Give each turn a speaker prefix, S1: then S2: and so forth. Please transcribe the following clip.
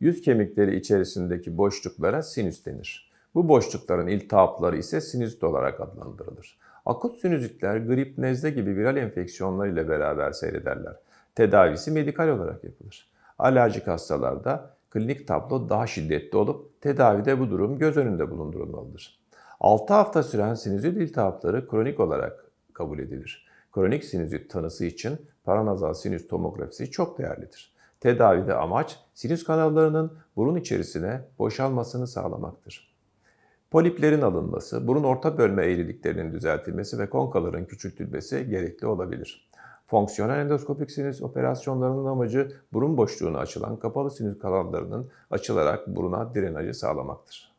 S1: Yüz kemikleri içerisindeki boşluklara sinüs denir. Bu boşlukların iltihapları ise sinüzit olarak adlandırılır. Akut sinüzitler grip, nezle gibi viral enfeksiyonlar ile beraber seyrederler. Tedavisi medikal olarak yapılır. Alerjik hastalarda klinik tablo daha şiddetli olup tedavide bu durum göz önünde bulundurulmalıdır. 6 hafta süren sinüzit iltihapları kronik olarak kabul edilir. Kronik sinüzit tanısı için paranazal sinüs tomografisi çok değerlidir. Tedavide amaç sinüs kanallarının burun içerisine boşalmasını sağlamaktır. Poliplerin alınması, burun orta bölme eğriliklerinin düzeltilmesi ve konkaların küçültülmesi gerekli olabilir. Fonksiyonel endoskopik sinüs operasyonlarının amacı burun boşluğuna açılan kapalı sinüs kanallarının açılarak buruna drenajı sağlamaktır.